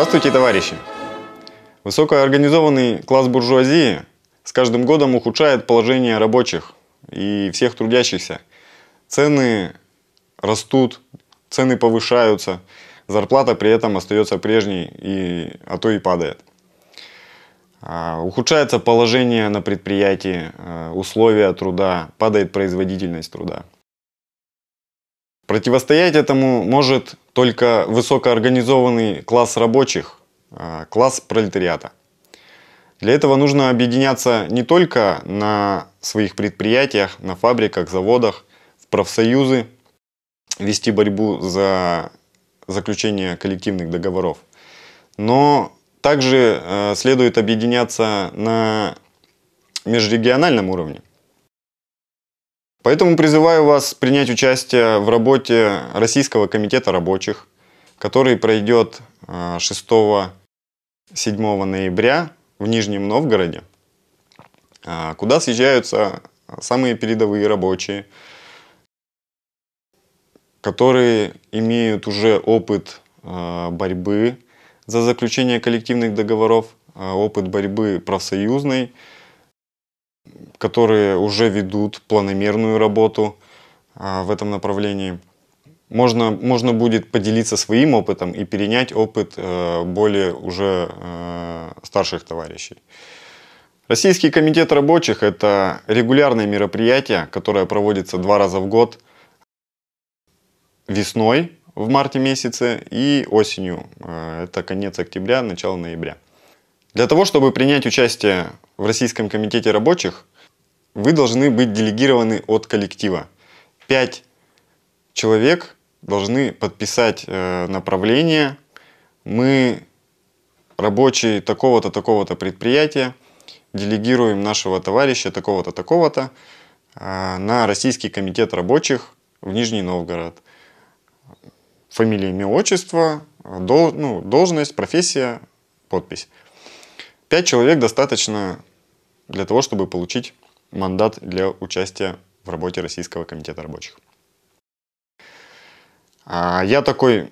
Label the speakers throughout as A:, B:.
A: Здравствуйте, товарищи! Высокоорганизованный класс буржуазии с каждым годом ухудшает положение рабочих и всех трудящихся. Цены растут, цены повышаются, зарплата при этом остается прежней, и, а то и падает. А, ухудшается положение на предприятии, а, условия труда, падает производительность труда. Противостоять этому может только высокоорганизованный класс рабочих, а, класс пролетариата. Для этого нужно объединяться не только на своих предприятиях, на фабриках, заводах, в профсоюзы, вести борьбу за заключение коллективных договоров, но также э, следует объединяться на межрегиональном уровне. Поэтому призываю вас принять участие в работе Российского комитета рабочих, который пройдет 6-7 а, ноября в Нижнем Новгороде, а, куда съезжаются самые передовые рабочие, которые имеют уже опыт а, борьбы за заключение коллективных договоров, опыт борьбы профсоюзной, которые уже ведут планомерную работу а, в этом направлении. Можно, можно будет поделиться своим опытом и перенять опыт э, более уже э, старших товарищей. Российский комитет рабочих – это регулярное мероприятие, которое проводится два раза в год весной в марте месяце и осенью. Э, это конец октября, начало ноября. Для того, чтобы принять участие в Российском комитете рабочих, вы должны быть делегированы от коллектива. Пять человек должны подписать э, направление. Мы, рабочие такого-то, такого-то предприятия, делегируем нашего товарища такого-то, такого-то э, на Российский комитет рабочих в Нижний Новгород. Фамилия, имя, отчество, дол, ну, должность, профессия, подпись. Пять человек достаточно для того, чтобы получить мандат для участия в работе Российского комитета рабочих. А я такой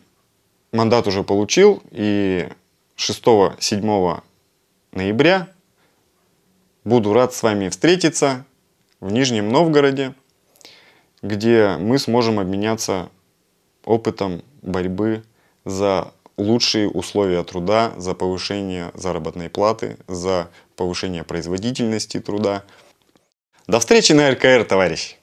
A: мандат уже получил, и 6-7 ноября буду рад с вами встретиться в Нижнем Новгороде, где мы сможем обменяться опытом борьбы за лучшие условия труда за повышение заработной платы, за повышение производительности труда. До встречи на РКР, товарищ!